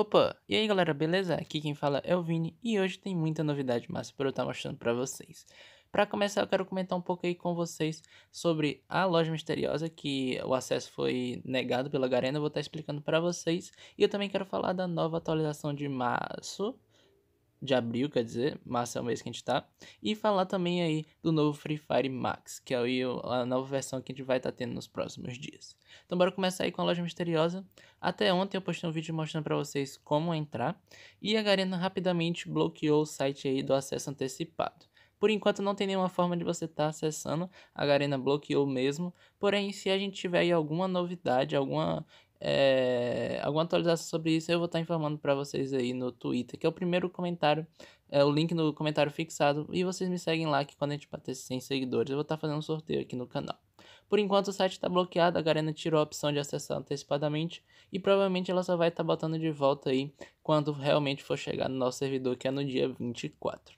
Opa, e aí galera, beleza? Aqui quem fala é o Vini e hoje tem muita novidade massa para eu estar tá mostrando para vocês. Para começar, eu quero comentar um pouco aí com vocês sobre a loja misteriosa que o acesso foi negado pela Garena, eu vou estar tá explicando para vocês. E eu também quero falar da nova atualização de março, de abril, quer dizer, março é o mês que a gente tá, e falar também aí do novo Free Fire Max, que é a nova versão que a gente vai estar tá tendo nos próximos dias. Então bora começar aí com a loja misteriosa. Até ontem eu postei um vídeo mostrando para vocês como entrar, e a Garena rapidamente bloqueou o site aí do acesso antecipado. Por enquanto não tem nenhuma forma de você estar tá acessando, a Garena bloqueou mesmo, porém se a gente tiver aí alguma novidade, alguma é, alguma atualização sobre isso eu vou estar informando para vocês aí no Twitter, que é o primeiro comentário, é o link no comentário fixado. E vocês me seguem lá que quando a gente bater 100 seguidores eu vou estar fazendo um sorteio aqui no canal. Por enquanto o site está bloqueado, a Garena tirou a opção de acessar antecipadamente e provavelmente ela só vai estar botando de volta aí quando realmente for chegar no nosso servidor, que é no dia 24.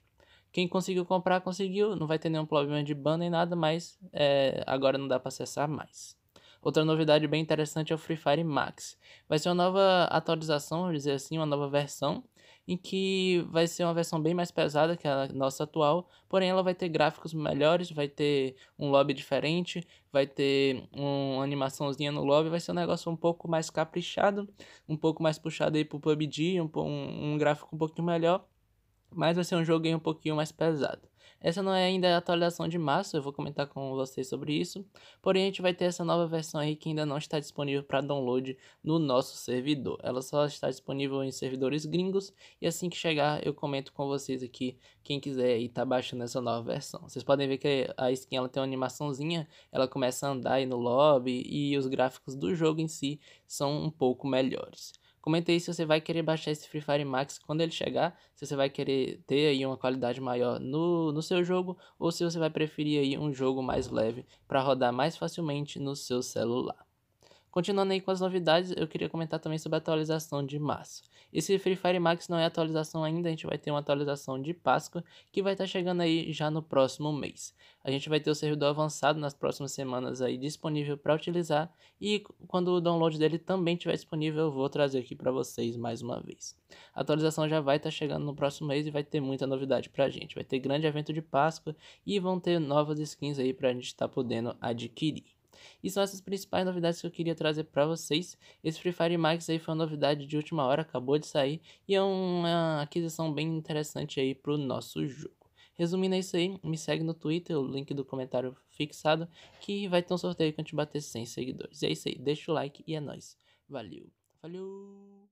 Quem conseguiu comprar, conseguiu, não vai ter nenhum problema de ban nem nada, mas é, agora não dá para acessar mais. Outra novidade bem interessante é o Free Fire Max. Vai ser uma nova atualização, vamos dizer assim, uma nova versão, em que vai ser uma versão bem mais pesada que a nossa atual, porém ela vai ter gráficos melhores, vai ter um lobby diferente, vai ter uma animaçãozinha no lobby, vai ser um negócio um pouco mais caprichado, um pouco mais puxado aí pro PUBG, um, um, um gráfico um pouquinho melhor mas vai ser um jogo um pouquinho mais pesado. Essa não é ainda a atualização de março, eu vou comentar com vocês sobre isso. Porém, a gente vai ter essa nova versão aí que ainda não está disponível para download no nosso servidor. Ela só está disponível em servidores gringos e assim que chegar eu comento com vocês aqui quem quiser ir tá baixando essa nova versão. Vocês podem ver que a skin ela tem uma animaçãozinha, ela começa a andar aí no lobby e os gráficos do jogo em si são um pouco melhores. Comenta aí se você vai querer baixar esse Free Fire Max quando ele chegar, se você vai querer ter aí uma qualidade maior no, no seu jogo ou se você vai preferir aí um jogo mais leve para rodar mais facilmente no seu celular. Continuando aí com as novidades, eu queria comentar também sobre a atualização de março. E se Free Fire Max não é atualização ainda, a gente vai ter uma atualização de Páscoa que vai estar tá chegando aí já no próximo mês. A gente vai ter o servidor avançado nas próximas semanas aí disponível para utilizar e quando o download dele também estiver disponível, eu vou trazer aqui para vocês mais uma vez. A atualização já vai estar tá chegando no próximo mês e vai ter muita novidade para a gente. Vai ter grande evento de Páscoa e vão ter novas skins aí para a gente estar tá podendo adquirir. E são essas principais novidades que eu queria trazer para vocês. Esse Free Fire Max aí foi uma novidade de última hora, acabou de sair e é uma aquisição bem interessante aí pro nosso jogo. Resumindo é isso aí, me segue no Twitter, o link do comentário fixado, que vai ter um sorteio a te bater 100 seguidores. E é isso aí, deixa o like e é nóis. Valeu, valeu!